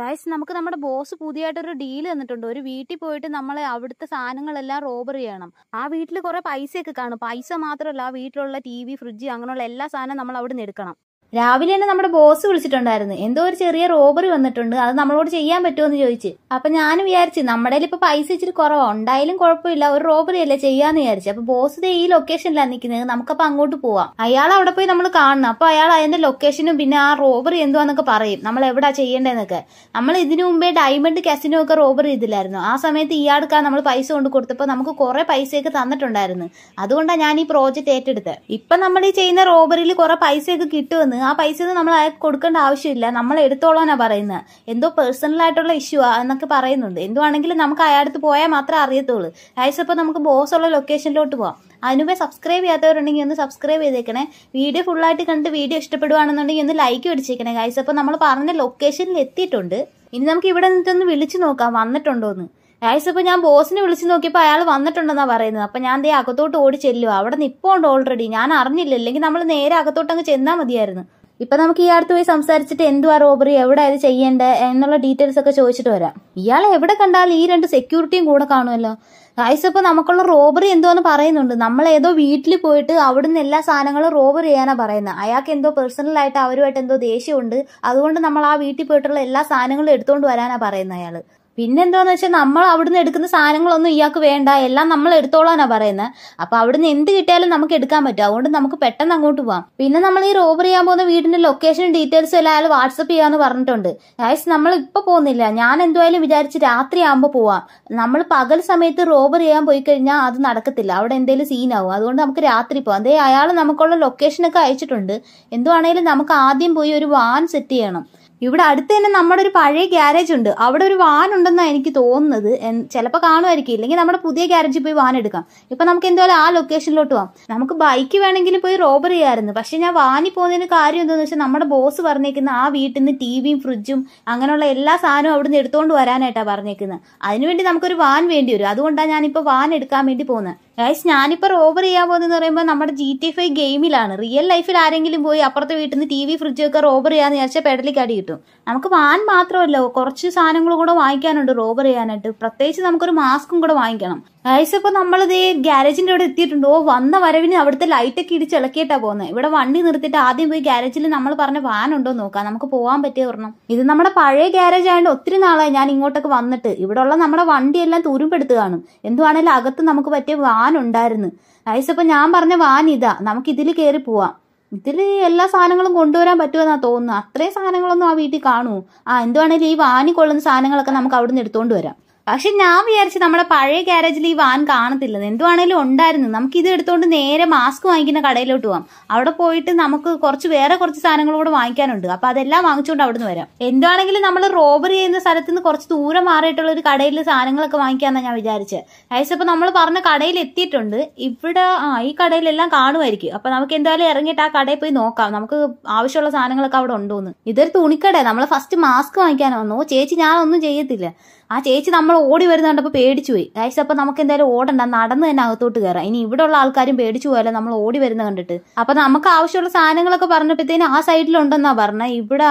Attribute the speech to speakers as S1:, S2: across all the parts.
S1: guys നമുക്ക് നമ്മുടെ boss പുതിയായിട്ടൊരു deal തന്നിട്ടുണ്ട് ഒരു വീട്ടിൽ പോയിട്ട് നമ്മൾ അവിടുത്തെ സാധനങ്ങളെല്ലാം റോബർ ചെയ്യണം ആ വീട്ടിൽ കുറെ പൈസയൊക്കെ കാണും പൈസ മാത്രമല്ല ആ വീട്ടിലുള്ള ടി വി ഫ്രിഡ്ജ് അങ്ങനെയുള്ള എല്ലാ സാധനവും നമ്മൾ അവിടെ നിന്ന് എടുക്കണം രാവിലെ തന്നെ നമ്മുടെ ബോസ് വിളിച്ചിട്ടുണ്ടായിരുന്നു എന്തോ ഒരു ചെറിയ റോബറി വന്നിട്ടുണ്ട് അത് നമ്മളോട് ചെയ്യാൻ പറ്റുമോ എന്ന് ചോദിച്ചു അപ്പൊ ഞാൻ വിചാരിച്ചു നമ്മുടെ ഇപ്പൊ പൈസ ഇച്ചിരി കുറവാ ഉണ്ടായാലും കുഴപ്പമില്ല ഒരു റോബറി അല്ലേ ചെയ്യാന്ന് വിചാരിച്ചു അപ്പൊ ബോസ് ഈ ലൊക്കേഷനിലാണ് നിൽക്കുന്നത് നമുക്കപ്പോ അങ്ങോട്ട് പോവാം അയാൾ അവിടെ പോയി നമ്മൾ കാണണം അപ്പൊ അയാൾ അതിന്റെ ലൊക്കേഷനും പിന്നെ ആ റോബറി എന്തുവാന്നൊക്കെ പറയും നമ്മൾ എവിടാ ചെയ്യേണ്ടതെന്നൊക്കെ നമ്മൾ ഇതിനു മുമ്പേ ഡയമണ്ട് കസിനോ ഒക്കെ റോബറി ചെയ്തില്ലായിരുന്നു ആ സമയത്ത് ഇയാൾക്കാ നമ്മൾ പൈസ കൊണ്ട് കൊടുത്തപ്പോൾ നമുക്ക് കുറെ പൈസയൊക്കെ തന്നിട്ടുണ്ടായിരുന്നു അതുകൊണ്ടാണ് ഞാൻ ഈ പ്രോജക്റ്റ് ഏറ്റെടുത്തത് ഇപ്പൊ നമ്മൾ ഈ ചെയ്യുന്ന റോബറിയിൽ കുറെ പൈസയൊക്കെ കിട്ടുമെന്ന് ആ പൈസ ഒന്നും നമ്മൾ അയാൾക്ക് കൊടുക്കേണ്ട ആവശ്യമില്ല നമ്മൾ എടുത്തോളാനാ പറയുന്നത് എന്തോ പേഴ്സണൽ ആയിട്ടുള്ള ഇഷ്യൂ ആ എന്നൊക്കെ പറയുന്നുണ്ട് എന്തോ ആണെങ്കിലും നമുക്ക് അയാളടുത്ത് പോയാൽ മാത്രമേ അറിയത്തുള്ളൂ ഗൈസ് ഇപ്പോൾ നമുക്ക് ബോസ് ഉള്ള ലൊക്കേഷനിലോട്ട് പോവാം അതിനുമ്പേ സബ്സ്ക്രൈബ് ചെയ്യാത്തവരുണ്ടെങ്കിൽ ഒന്ന് സബ്സ്ക്രൈബ് ചെയ്തേക്കണേ വീഡിയോ ഫുള്ളായിട്ട് കണ്ട് വീഡിയോ ഇഷ്ടപ്പെടുവാണെന്നുണ്ടെങ്കിൽ ഒന്ന് ലൈക്ക് അടിച്ചേക്കണേ ഗൈസ് അപ്പോൾ നമ്മൾ പറഞ്ഞ ലൊക്കേഷനിൽ എത്തിയിട്ടുണ്ട് ഇനി നമുക്ക് ഇവിടെ നിന്നിട്ടൊന്ന് വിളിച്ചു നോക്കാം വന്നിട്ടുണ്ടോന്ന് ഗൈസ് ഇപ്പൊ ഞാൻ ബോസിനെ വിളിച്ചു നോക്കിയപ്പോൾ അയാൾ വന്നിട്ടുണ്ടെന്നാ പറയുന്നത് അപ്പൊ ഞാൻ ദേ അകത്തോട്ട് ഓടി ചെല്ലുക അവിടെ നിപ്പോണ്ട് ഓൾറെഡി ഞാൻ അറിഞ്ഞില്ല അല്ലെങ്കിൽ നമ്മൾ നേരെ അകത്തോട്ട് അങ്ങ് ചെന്നാൽ മതിയായിരുന്നു ഇപ്പൊ നമുക്ക് ഈ അടുത്ത് പോയി സംസാരിച്ചിട്ട് എന്തുവാ റോബറി എവിടെ ഇത് ചെയ്യേണ്ടത് എന്നുള്ള ഡീറ്റെയിൽസ് ഒക്കെ ചോദിച്ചിട്ട് വരാം ഇയാൾ എവിടെ കണ്ടാലും ഈ രണ്ട് സെക്യൂരിറ്റിയും കൂടെ കാണുമല്ലോ ഗൈസ് ഇപ്പൊ നമുക്കുള്ള റോബറി എന്തോന്ന് പറയുന്നുണ്ട് നമ്മൾ ഏതോ വീട്ടിൽ പോയിട്ട് അവിടുന്ന് എല്ലാ സാധനങ്ങളും റോബർ ചെയ്യാനാ പറയുന്നത് അയാൾക്ക് എന്തോ പേഴ്സണലായിട്ട് അവരുമായിട്ട് എന്തോ ദേഷ്യമുണ്ട് അതുകൊണ്ട് നമ്മൾ ആ വീട്ടിൽ പോയിട്ടുള്ള എല്ലാ സാധനങ്ങളും എടുത്തുകൊണ്ട് വരാനാ പറയുന്നത് അയാള് പിന്നെന്താന്ന് വെച്ചാൽ നമ്മൾ അവിടുന്ന് എടുക്കുന്ന സാധനങ്ങളൊന്നും ഇയാൾക്ക് വേണ്ട എല്ലാം നമ്മൾ എടുത്തോളാനാ പറയുന്നത് അപ്പൊ അവിടുന്ന് എന്ത് കിട്ടിയാലും നമുക്ക് എടുക്കാൻ പറ്റും അതുകൊണ്ട് നമുക്ക് പെട്ടെന്ന് അങ്ങോട്ട് പോവാം പിന്നെ നമ്മൾ ഈ റോബർ ചെയ്യാൻ പോകുന്ന വീടിന്റെ ലൊക്കേഷൻ ഡീറ്റെയിൽസ് എല്ലാം അയാൾ വാട്സപ്പ് ചെയ്യാന്ന് പറഞ്ഞിട്ടുണ്ട് ഗൈസ് നമ്മൾ ഇപ്പൊ പോകുന്നില്ല ഞാൻ എന്തായാലും വിചാരിച്ച് രാത്രി ആകുമ്പോൾ പോവാം നമ്മൾ പകൽ സമയത്ത് റോബർ ചെയ്യാൻ പോയി കഴിഞ്ഞാൽ അത് നടക്കത്തില്ല അവിടെ എന്തെങ്കിലും സീനാവും അതുകൊണ്ട് നമുക്ക് രാത്രി പോവാം അതേ അയാൾ നമുക്കുള്ള ലൊക്കേഷനൊക്കെ അയച്ചിട്ടുണ്ട് എന്തുവാണേലും നമുക്ക് ആദ്യം പോയി ഒരു വാൻ സെറ്റ് ചെയ്യണം ഇവിടെ അടുത്ത് തന്നെ നമ്മുടെ ഒരു പഴയ ഗ്യാരേജ് ഉണ്ട് അവിടെ ഒരു വാൻ ഉണ്ടെന്നാണ് എനിക്ക് തോന്നുന്നത് ചിലപ്പോൾ കാണുമായിരിക്കും ഇല്ലെങ്കിൽ നമ്മുടെ പുതിയ ഗ്യാരേജിൽ പോയി വാൻ എടുക്കാം ഇപ്പം നമുക്ക് എന്തായാലും ആ ലൊക്കേഷനിലോട്ട് പോകാം നമുക്ക് ബൈക്ക് വേണമെങ്കിൽ പോയി റോബർ ചെയ്യാമായിരുന്നു പക്ഷെ ഞാൻ വാനി പോകുന്നതിന് കാര്യം എന്താണെന്ന് വെച്ചാൽ നമ്മുടെ ബോസ് പറഞ്ഞേക്കുന്ന ആ വീട്ടിൽ നിന്ന് ടി വിയും ഫ്രിഡ്ജും അങ്ങനെയുള്ള എല്ലാ സാധനവും അവിടുന്ന് എടുത്തുകൊണ്ട് വരാനായിട്ടാണ് പറഞ്ഞേക്കുന്നത് അതിനുവേണ്ടി നമുക്കൊരു വാൻ വേണ്ടി വരും അതുകൊണ്ടാണ് ഞാനിപ്പോൾ വാൻ എടുക്കാൻ വേണ്ടി പോകുന്നത് ഗൈസ് ഞാനിപ്പോൾ റോബർ ചെയ്യാൻ പോകുന്നതെന്ന് പറയുമ്പോൾ നമ്മുടെ ജി ടി ഫൈവ് ഗെയിമിലാണ് റിയൽ ലൈഫിൽ ആരെങ്കിലും പോയി അപ്പുറത്തെ വീട്ടിൽ നിന്ന് ടി വി ഫ്രിഡ്ജൊക്കെ റോബർ ചെയ്യാന്ന് വിചാരിച്ചാൽ പെടലിക്കടി കിട്ടും നമുക്ക് വാൻ മാത്രമല്ല കുറച്ച് സാധനങ്ങൾ കൂടെ വാങ്ങിക്കാനുണ്ട് റോബർ ചെയ്യാനായിട്ട് പ്രത്യേകിച്ച് നമുക്കൊരു മാസ്കും കൂടെ വാങ്ങിക്കണം ഗൈസ് ഇപ്പൊ നമ്മളിത് ഗാരേജിന്റെ അവിടെ എത്തിയിട്ടുണ്ട് ഓ വന്ന വരവിന് അവിടുത്തെ ലൈറ്റൊക്കെ ഇടിച്ച് ഇളക്കിയിട്ടാ പോകുന്നത് ഇവിടെ വണ്ടി നിർത്തിയിട്ട് ആദ്യം പോയി ഗാരേജിൽ നമ്മൾ പറഞ്ഞ വാൻ ഉണ്ടോ നോക്കാം നമുക്ക് പോകാൻ പറ്റിയ ഒരെണ്ണം ഇത് നമ്മുടെ പഴയ ഗാരേജ് ആയതുകൊണ്ട് ഒത്തിരി നാളായി ഞാൻ ഇങ്ങോട്ടൊക്കെ വന്നിട്ട് ഇവിടെ ഉള്ള നമ്മുടെ വണ്ടിയെല്ലാം തുരുമ്പെടുത്ത് കാണും എന്തുവാണേലും അകത്ത് നമുക്ക് പറ്റിയ വാൻ ഉണ്ടായിരുന്നു ഗൈസ് ഇപ്പൊ ഞാൻ പറഞ്ഞ വാൻ ഇതാ നമുക്ക് ഇതിൽ കയറി പോവാം ഇതിൽ എല്ലാ സാധനങ്ങളും കൊണ്ടുവരാൻ പറ്റുമെന്നാണ് തോന്നുന്നത് അത്രയും സാധനങ്ങളൊന്നും ആ വീട്ടിൽ കാണുമോ ആ എന്തുവാണെങ്കിലും ഈ വാനി കൊള്ളുന്ന സാധനങ്ങളൊക്കെ നമുക്ക് അവിടുന്ന് എടുത്തുകൊണ്ട് വരാം പക്ഷെ ഞാൻ വിചാരിച്ച് നമ്മളെ പഴയ ഗ്യാരേജിൽ ഈ വാൻ കാണത്തില്ലെന്ന് എന്തുവാണേലും ഉണ്ടായിരുന്നു നമുക്ക് ഇത് എടുത്തുകൊണ്ട് നേരെ മാസ്ക് വാങ്ങിക്കുന്ന കടയിലോട്ട് പോവാം അവിടെ പോയിട്ട് നമുക്ക് കുറച്ച് വേറെ കുറച്ച് സാധനങ്ങൾ കൂടെ വാങ്ങിക്കാനുണ്ട് അപ്പൊ അതെല്ലാം വാങ്ങിച്ചുകൊണ്ട് അവിടുന്ന് വരാം എന്തുവാണെങ്കിലും നമ്മൾ റോബറി ചെയ്യുന്ന സ്ഥലത്ത് നിന്ന് കുറച്ച് ദൂരം മാറിയിട്ടുള്ള ഒരു കടയിൽ സാധനങ്ങളൊക്കെ വാങ്ങിക്കാന്നാ ഞാൻ വിചാരിച്ചത് ഗൈസ് അപ്പൊ നമ്മൾ പറഞ്ഞ കടയിൽ എത്തിയിട്ടുണ്ട് ഇവിടെ ആ ഈ കടയിലെല്ലാം കാണുമായിരിക്കും അപ്പൊ നമുക്ക് എന്തായാലും ഇറങ്ങിയിട്ട് ആ കടയിൽ പോയി നോക്കാം നമുക്ക് ആവശ്യമുള്ള സാധനങ്ങളൊക്കെ അവിടെ ഉണ്ടോന്ന് ഇതൊരു തുണിക്കട നമ്മൾ ഫസ്റ്റ് മാസ്ക് വാങ്ങിക്കാൻ വന്നു ചേച്ചി ഞാനൊന്നും ചെയ്യത്തില്ല ആ ചേച്ചി നമ്മൾ ഓടി വരുന്ന കണ്ടപ്പോൾ പേടിച്ചു പോയി ഗൈസ് അപ്പോൾ നമുക്ക് എന്തായാലും ഓടണ്ട നടന്ന് തന്നെ അകത്തോട്ട് കയറാം ഇനി ഉള്ള ആൾക്കാരും പേടിച്ചു പോയാലോ നമ്മൾ ഓടി വരുന്ന കണ്ടിട്ട് അപ്പോൾ നമുക്ക് ആവശ്യമുള്ള സാധനങ്ങളൊക്കെ പറഞ്ഞപ്പോഴത്തേനും ആ സൈഡിലുണ്ടെന്നാ പറഞ്ഞത് ഇവിടെ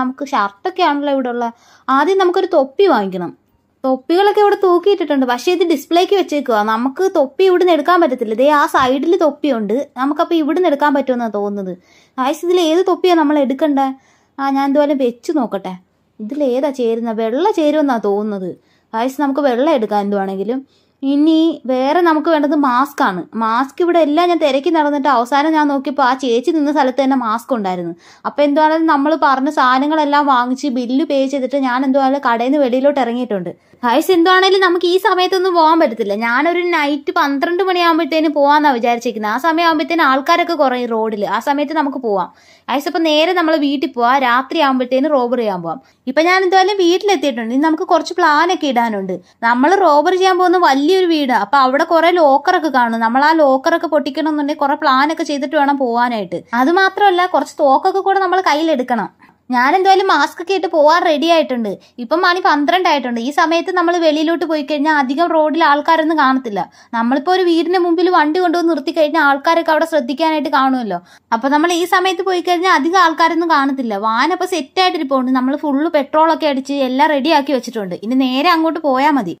S1: നമുക്ക് ഷർട്ടൊക്കെ ആണല്ലോ ഇവിടെ ഉള്ള ആദ്യം നമുക്കൊരു തൊപ്പി വാങ്ങിക്കണം തൊപ്പികളൊക്കെ ഇവിടെ തൂക്കിയിട്ടിട്ടുണ്ട് പക്ഷേ ഇത് ഡിസ്പ്ലേക്ക് വെച്ചേക്കുക നമുക്ക് തൊപ്പി ഇവിടുന്ന് എടുക്കാൻ പറ്റത്തില്ല ഇതേ ആ സൈഡിൽ തൊപ്പിയുണ്ട് നമുക്കപ്പോൾ ഇവിടുന്ന് എടുക്കാൻ പറ്റുമെന്നാണ് തോന്നുന്നത് ഗൈസ് ഇതിൽ ഏത് തൊപ്പിയാണ് നമ്മൾ എടുക്കേണ്ടത് ആ ഞാൻ ഇതുപോലെ വെച്ച് നോക്കട്ടെ ഇതിലേതാ ചേരുന്ന വെള്ള ചേരുമെന്നാണ് തോന്നുന്നത് ഗായ്സ് നമുക്ക് വെള്ളം എടുക്കാൻ എന്തുവാണെങ്കിലും ഇനി വേറെ നമുക്ക് വേണ്ടത് മാസ്ക് ആണ് മാസ്ക് ഇവിടെ എല്ലാം ഞാൻ തിരക്കി നടന്നിട്ട് അവസാനം ഞാൻ നോക്കിയപ്പോൾ ആ ചേച്ചി നിന്ന സ്ഥലത്ത് തന്നെ മാസ്ക് ഉണ്ടായിരുന്നു അപ്പോൾ എന്തുവാണെങ്കിലും നമ്മൾ പറഞ്ഞ സാധനങ്ങളെല്ലാം വാങ്ങിച്ച് ബില്ല് പേ ചെയ്തിട്ട് ഞാൻ എന്തുവാണെങ്കിലും കടയിൽ നിന്ന് വെളിയിലോട്ട് ഇറങ്ങിയിട്ടുണ്ട് ഹൈസ് എന്തുവാണെങ്കിലും നമുക്ക് ഈ സമയത്തൊന്നും പോകാൻ പറ്റത്തില്ല ഞാനൊരു നൈറ്റ് പന്ത്രണ്ട് മണിയാകുമ്പോഴത്തേനും പോകാമെന്നാണ് വിചാരിച്ചിരിക്കുന്നത് ആ സമയം ആൾക്കാരൊക്കെ കുറയും റോഡിൽ ആ സമയത്ത് നമുക്ക് പോവാം ഹൈസ് അപ്പോൾ നേരെ നമ്മൾ വീട്ടിൽ പോവാം രാത്രി ആകുമ്പോഴത്തേനും റോബറി ചെയ്യാൻ പോവാം ഇപ്പൊ ഞാൻ എന്തുവായാലും വീട്ടിലെത്തിയിട്ടുണ്ട് ഇനി നമുക്ക് കുറച്ച് പ്ലാനൊക്കെ ഇടാനുണ്ട് നമ്മൾ റോബറി ചെയ്യാൻ പോകുന്ന വലിയ വലിയൊരു വീട് അപ്പൊ അവിടെ കുറെ ലോക്കറൊക്കെ കാണും നമ്മൾ ആ ലോക്കറൊക്കെ പൊട്ടിക്കണം എന്നുണ്ടെങ്കിൽ കുറെ ഒക്കെ ചെയ്തിട്ട് വേണം പോവാനായിട്ട് അത് മാത്രമല്ല കുറച്ച് തോക്കൊക്കെ കൂടെ നമ്മൾ കയ്യിലെടുക്കണം ഞാൻ എന്തായാലും മാസ്ക് ഒക്കെ ഇട്ട് പോവാൻ റെഡി ആയിട്ടുണ്ട് ഇപ്പം മണി ആയിട്ടുണ്ട് ഈ സമയത്ത് നമ്മൾ വെളിയിലോട്ട് പോയി കഴിഞ്ഞാൽ അധികം റോഡിൽ ആൾക്കാരൊന്നും കാണത്തില്ല നമ്മളിപ്പോൾ ഒരു വീടിന്റെ മുമ്പിൽ വണ്ടി കൊണ്ടുവന്ന് നിർത്തി കഴിഞ്ഞാൽ ആൾക്കാരൊക്കെ അവിടെ ശ്രദ്ധിക്കാനായിട്ട് കാണുമല്ലോ അപ്പൊ നമ്മൾ ഈ സമയത്ത് പോയി കഴിഞ്ഞാൽ അധികം ആൾക്കാരൊന്നും കാണത്തില്ല വാനപ്പോൾ സെറ്റ് ആയിട്ടിരിപ്പുണ്ട് നമ്മൾ ഫുള്ള് പെട്രോളൊക്കെ അടിച്ച് എല്ലാം റെഡിയാക്കി വെച്ചിട്ടുണ്ട് ഇനി നേരെ അങ്ങോട്ട് പോയാൽ മതി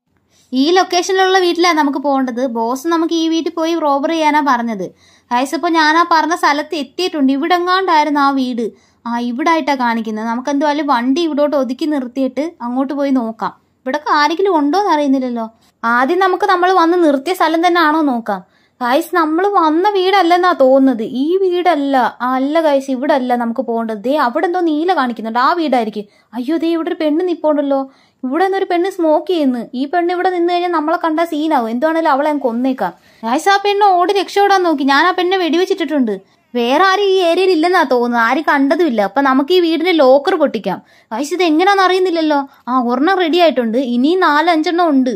S1: ഈ ലൊക്കേഷനിലുള്ള വീട്ടിലാണ് നമുക്ക് പോകേണ്ടത് ബോസ് നമുക്ക് ഈ വീട്ടിൽ പോയി റോബർ ചെയ്യാനാ പറഞ്ഞത് ഗൈസ് ഇപ്പോൾ ഞാൻ ആ പറഞ്ഞ സ്ഥലത്ത് എത്തിയിട്ടുണ്ട് ഇവിടെ എങ്ങാണ്ടായിരുന്നു ആ വീട് ആ ഇവിടെ ആയിട്ടാ കാണിക്കുന്നത് നമുക്ക് എന്തുവായാലും വണ്ടി ഇവിടോട്ട് ഒതുക്കി നിർത്തിയിട്ട് അങ്ങോട്ട് പോയി നോക്കാം ഇവിടെ ആരെങ്കിലും ഉണ്ടോ എന്ന് അറിയുന്നില്ലല്ലോ ആദ്യം നമുക്ക് നമ്മൾ വന്ന് നിർത്തിയ സ്ഥലം തന്നെ ആണോ നോക്കാം ഗായ്സ് നമ്മൾ വന്ന വീടല്ലെന്നാ തോന്നുന്നത് ഈ വീടല്ല അല്ല ഗായ്സ് ഇവിടെ അല്ല നമുക്ക് പോകേണ്ടത് ദേ അവിടെ എന്തോ നീല കാണിക്കുന്നുണ്ട് ആ വീടായിരിക്കും അയ്യോ ദേ ഇവിടെ ഒരു പെണ്ണ് നിപ്പോണ്ടല്ലോ ഇവിടെ നിന്നൊരു പെണ്ണ് സ്മോക്ക് ചെയ്യുന്നു ഈ പെണ്ണ് ഇവിടെ നിന്ന് കഴിഞ്ഞാൽ നമ്മളെ കണ്ടാൽ സീനാവും എന്താണേലും അവളെ ഞാൻ കൊന്നേക്കാം ഗായ്സ് ആ പെണ്ണ് ഓടി രക്ഷപ്പെടാൻ നോക്കി ഞാൻ ആ പെണ്ണെ വെടിവെച്ചിട്ടിട്ടുണ്ട് വേറെ ആരും ഈ ഏരിയയിൽ ഇല്ലെന്നാ തോന്നുന്നത് ആരും കണ്ടതുമില്ല അപ്പൊ നമുക്ക് ഈ വീടിന്റെ ലോക്കർ പൊട്ടിക്കാം ഗായ്സ് ഇത് എങ്ങനെയാണെന്ന് അറിയുന്നില്ലല്ലോ ആ ഒരെണ്ണം റെഡി ആയിട്ടുണ്ട് ഇനിയും നാലഞ്ചെണ്ണം ഉണ്ട്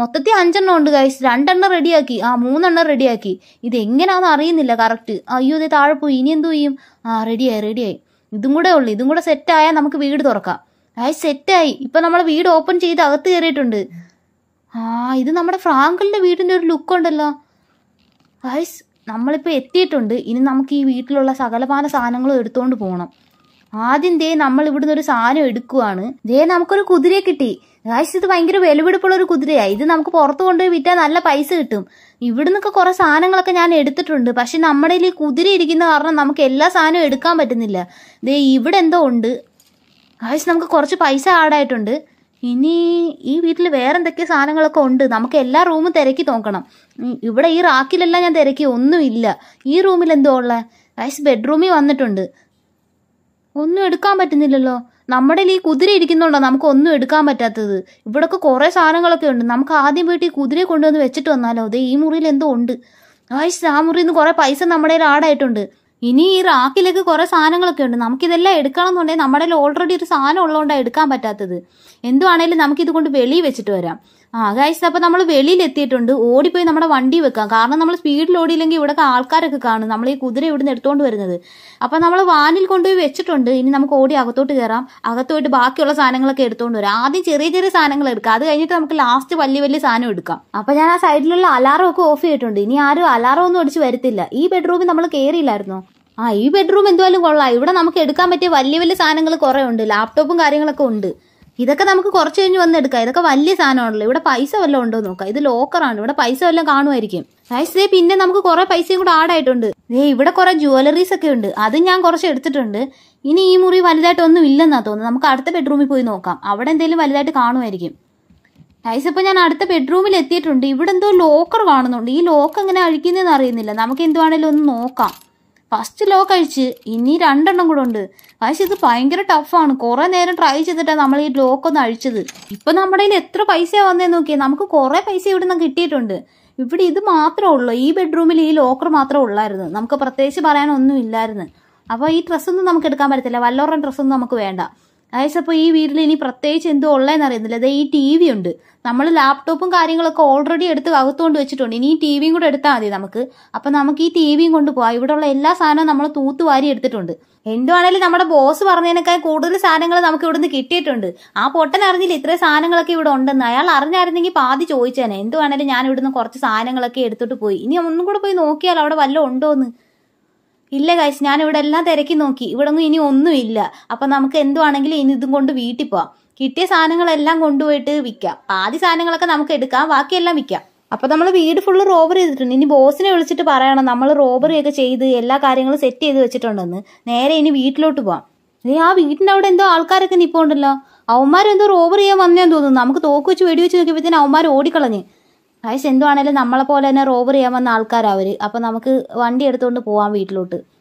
S1: മൊത്തത്തിൽ അഞ്ചെണ്ണം ഉണ്ട് ഗൈസ് രണ്ടെണ്ണം റെഡിയാക്കി ആ മൂന്നെണ്ണം റെഡിയാക്കി ഇത് എങ്ങനെയാണെന്ന് അറിയുന്നില്ല കറക്റ്റ് അയ്യോ ഇത് താഴെ പോയി ഇനി എന്തു ചെയ്യും ആ റെഡിയായി റെഡിയായി ഇതും കൂടെ ഉള്ളു ഇതും കൂടെ സെറ്റായാൽ നമുക്ക് വീട് തുറക്കാം ആയി സെറ്റായി ഇപ്പം നമ്മൾ വീട് ഓപ്പൺ ചെയ്ത് അകത്ത് കയറിയിട്ടുണ്ട് ആ ഇത് നമ്മുടെ ഫ്രാങ്കലിൻ്റെ വീടിൻ്റെ ഒരു ലുക്ക് ഉണ്ടല്ലോ ആയിസ് നമ്മളിപ്പോൾ എത്തിയിട്ടുണ്ട് ഇനി നമുക്ക് ഈ വീട്ടിലുള്ള സകലമാന സാധനങ്ങളും എടുത്തുകൊണ്ട് പോകണം ആദ്യം ദേ നമ്മൾ ഇവിടുന്ന് ഒരു സാധനം എടുക്കുവാണ് ദേ നമുക്കൊരു കുതിരയെ കിട്ടി ഗായ്സ് ഇത് ഭയങ്കര വിലപിടിപ്പുള്ള ഒരു കുതിരയാണ് ഇത് നമുക്ക് പുറത്ത് കൊണ്ടുപോയി വിറ്റാൽ നല്ല പൈസ കിട്ടും നിന്നൊക്കെ കുറെ സാധനങ്ങളൊക്കെ ഞാൻ എടുത്തിട്ടുണ്ട് പക്ഷെ നമ്മുടെ ഈ കുതിര ഇരിക്കുന്ന കാരണം നമുക്ക് എല്ലാ സാധനവും എടുക്കാൻ പറ്റുന്നില്ല ദേ ഇവിടെ എന്തോ ഉണ്ട് ഗായ്സ് നമുക്ക് കുറച്ച് പൈസ ആടായിട്ടുണ്ട് ഇനി ഈ വീട്ടിൽ വേറെ എന്തൊക്കെ സാധനങ്ങളൊക്കെ ഉണ്ട് നമുക്ക് എല്ലാ റൂമും തിരക്കി നോക്കണം ഇവിടെ ഈ റാക്കിലെല്ലാം ഞാൻ തിരക്കി ഒന്നുമില്ല ഈ റൂമിൽ എന്തോ ഉള്ള ഗായ്സ് ബെഡ്റൂമിൽ വന്നിട്ടുണ്ട് ഒന്നും എടുക്കാൻ പറ്റുന്നില്ലല്ലോ നമ്മുടെ ഈ കുതിര ഇരിക്കുന്നുണ്ടോ നമുക്ക് ഒന്നും എടുക്കാൻ പറ്റാത്തത് ഇവിടൊക്കെ കുറേ സാധനങ്ങളൊക്കെ ഉണ്ട് നമുക്ക് ആദ്യം പോയിട്ട് ഈ കുതിരയെ കൊണ്ടുവന്ന് വെച്ചിട്ട് വന്നാലോ അതെ ഈ മുറിയിൽ എന്തോ ഉണ്ട് ആയിഷ് ആ മുറിയിൽ നിന്ന് കുറേ പൈസ നമ്മുടെ കയ്യിൽ ആടായിട്ടുണ്ട് ഇനി ഈ റാക്കിലേക്ക് കുറേ സാധനങ്ങളൊക്കെ ഉണ്ട് നമുക്കിതെല്ലാം എടുക്കണം എന്നുണ്ടെങ്കിൽ നമ്മുടെ ഓൾറെഡി ഒരു സാധനം ഉള്ളതുകൊണ്ടാണ് എടുക്കാൻ പറ്റാത്തത് എന്തുവാണേലും നമുക്കിത് കൊണ്ട് വെളിയിൽ വെച്ചിട്ട് വരാം ആ ഗൈസ് അപ്പോൾ നമ്മൾ വെളിയിൽ എത്തിയിട്ടുണ്ട് ഓടിപ്പോയി നമ്മുടെ വണ്ടി വെക്കാം കാരണം നമ്മൾ സ്പീഡിൽ ഓടിയില്ലെങ്കിൽ ഇവിടെ ആൾക്കാരൊക്കെ കാണും നമ്മൾ ഈ കുതിര ഇവിടെ നിന്ന് എടുത്തുകൊണ്ട് വരുന്നത് അപ്പോൾ നമ്മൾ വാനിൽ കൊണ്ടുപോയി വെച്ചിട്ടുണ്ട് ഇനി നമുക്ക് ഓടി അകത്തോട്ട് കയറാം അകത്തോട്ട് ബാക്കിയുള്ള സാധനങ്ങളൊക്കെ എടുത്തുകൊണ്ട് വരാം ആദ്യം ചെറിയ ചെറിയ സാധനങ്ങൾ എടുക്കാം അത് കഴിഞ്ഞിട്ട് നമുക്ക് ലാസ്റ്റ് വലിയ വലിയ സാധനം എടുക്കാം അപ്പോൾ ഞാൻ ആ സൈഡിലുള്ള അലാറം ഒക്കെ ഓഫ് ചെയ്തിട്ടുണ്ട് ഇനി ആരും അലാറം ഒന്നും അടിച്ച് വരത്തില്ല ഈ ബെഡ്റൂമിൽ നമ്മൾ കയറിയില്ലായിരുന്നു ആ ഈ ബെഡ്റൂം എന്തായാലും കൊള്ളാം ഇവിടെ നമുക്ക് എടുക്കാൻ പറ്റിയ വലിയ വലിയ സാധനങ്ങൾ കുറേ ഉണ്ട് ലാപ്ടോപ്പും കാര്യങ്ങളൊക്കെ ഉണ്ട് ഇതൊക്കെ നമുക്ക് കുറച്ച് കഴിഞ്ഞ് വന്ന് എടുക്കാം ഇതൊക്കെ വലിയ സാധനമാണല്ലോ ഇവിടെ പൈസ വല്ലതും ഉണ്ടോ നോക്കാം ഇത് ലോക്കറാണ് ഇവിടെ പൈസ വല്ലതും കാണുമായിരിക്കും ഐസേ പിന്നെ നമുക്ക് കുറെ പൈസയും കൂടെ ആഡായിട്ടുണ്ട് ഏ ഇവിടെ കുറെ ജുവലറീസ് ഒക്കെ ഉണ്ട് അത് ഞാൻ കുറച്ച് എടുത്തിട്ടുണ്ട് ഇനി ഈ മുറി വലുതായിട്ടൊന്നും ഇല്ലെന്നാ തോന്നുന്നു നമുക്ക് അടുത്ത ബെഡ്റൂമിൽ പോയി നോക്കാം അവിടെ എന്തെങ്കിലും വലുതായിട്ട് കാണുമായിരിക്കും ഗൈസ് ഇപ്പൊ ഞാൻ അടുത്ത ബെഡ്റൂമിൽ എത്തിയിട്ടുണ്ട് ഇവിടെ എന്തോ ലോക്കർ കാണുന്നുണ്ട് ഈ ലോക്ക് എങ്ങനെ അഴിക്കുന്നതെന്ന് അറിയുന്നില്ല നമുക്ക് എന്തുവാണേലും ഒന്ന് നോക്കാം ഫസ്റ്റ് ലോ കഴിച്ച് ഇനി രണ്ടെണ്ണം കൂടെ ഉണ്ട് പക്ഷേ ഇത് ഭയങ്കര ടഫാണ് കുറേ നേരം ട്രൈ ചെയ്തിട്ടാണ് നമ്മൾ ഈ ലോക്ക് ഒന്ന് അഴിച്ചത് ഇപ്പം നമ്മുടെ കയ്യിൽ എത്ര പൈസ വന്നേ നോക്കിയാൽ നമുക്ക് കുറേ പൈസ ഇവിടെ നിന്ന് കിട്ടിയിട്ടുണ്ട് ഇവിടെ ഇത് മാത്രമേ ഉള്ളൂ ഈ ബെഡ്റൂമിൽ ഈ ലോക്കർ മാത്രമേ ഉള്ളായിരുന്നു നമുക്ക് പ്രത്യേകിച്ച് പറയാനൊന്നും ഇല്ലായിരുന്നു അപ്പോൾ ഈ ഡ്രസ്സൊന്നും നമുക്ക് എടുക്കാൻ പറ്റത്തില്ല വല്ലോറും ഡ്രസ്സൊന്നും നമുക്ക് വേണ്ട ഗൈസ് അപ്പോൾ ഈ വീട്ടിൽ ഇനി പ്രത്യേകിച്ച് എന്തോ ഉള്ളതെന്ന് അറിയുന്നില്ല അതെ ഈ ടി വി ഉണ്ട് നമ്മൾ ലാപ്ടോപ്പും കാര്യങ്ങളൊക്കെ ഓൾറെഡി എടുത്ത് അകത്തുകൊണ്ട് വെച്ചിട്ടുണ്ട് ഇനി ഈ ടി വിയും കൂടെ എടുത്താൽ മതി നമുക്ക് അപ്പം നമുക്ക് ഈ ടി വിയും കൊണ്ട് പോവാം ഇവിടെയുള്ള എല്ലാ സാധനവും നമ്മൾ തൂത്തുവാരി എടുത്തിട്ടുണ്ട് എന്തോ ആണെങ്കിലും നമ്മുടെ ബോസ് പറഞ്ഞതിനേക്കാൾ കൂടുതൽ സാധനങ്ങൾ നമുക്ക് ഇവിടുന്ന് കിട്ടിയിട്ടുണ്ട് ആ പൊട്ടൻ അറിഞ്ഞില്ല ഇത്രയും സാധനങ്ങളൊക്കെ ഇവിടെ ഉണ്ടെന്ന് അയാൾ അറിഞ്ഞായിരുന്നെങ്കിൽ പാതി ചോദിച്ചേനെ എന്തോ ആണെങ്കിലും ഞാൻ ഇവിടുന്ന് കുറച്ച് സാധനങ്ങളൊക്കെ എടുത്തിട്ട് പോയി ഇനി ഒന്നും കൂടെ പോയി നോക്കിയാൽ അവിടെ വല്ലതും ഉണ്ടോ എന്ന് ഇല്ല കാശ് ഞാൻ ഇവിടെ എല്ലാം തിരക്കി നോക്കി ഇവിടെ ഇനി ഒന്നുമില്ല അപ്പൊ നമുക്ക് എന്തുവാണെങ്കിലും ഇനി ഇതും കൊണ്ട് വീട്ടിൽ പോവാം കിട്ടിയ സാധനങ്ങളെല്ലാം കൊണ്ടുപോയിട്ട് വിൽക്കാം പാതി സാധനങ്ങളൊക്കെ നമുക്ക് എടുക്കാം ബാക്കിയെല്ലാം വിൽക്കാം അപ്പൊ നമ്മൾ വീട് ഫുള്ള് റോബർ ചെയ്തിട്ടുണ്ട് ഇനി ബോസിനെ വിളിച്ചിട്ട് പറയണം നമ്മൾ റോബറി ഒക്കെ ചെയ്ത് എല്ലാ കാര്യങ്ങളും സെറ്റ് ചെയ്ത് വെച്ചിട്ടുണ്ടെന്ന് നേരെ ഇനി വീട്ടിലോട്ട് പോവാം നീ ആ വീട്ടിന്റെ അവിടെ എന്തോ ആൾക്കാരൊക്കെ നിപ്പോണ്ടല്ലോ അവന്മാരെന്തോ റോബർ ചെയ്യാൻ വന്നേന്ന് തോന്നുന്നു നമുക്ക് തോക്ക് വെച്ച് വെടി വെച്ച് നോക്കിയപ്പോഴത്തേന് അവന്മാർ ഓടിക്കളഞ്ഞ് അത് എന്തുവാണേലും നമ്മളെ പോലെ തന്നെ റോബർ ചെയ്യാൻ വന്ന ആൾക്കാരാണ് അവർ അപ്പോൾ നമുക്ക് വണ്ടി എടുത്തുകൊണ്ട് പോവാം വീട്ടിലോട്ട്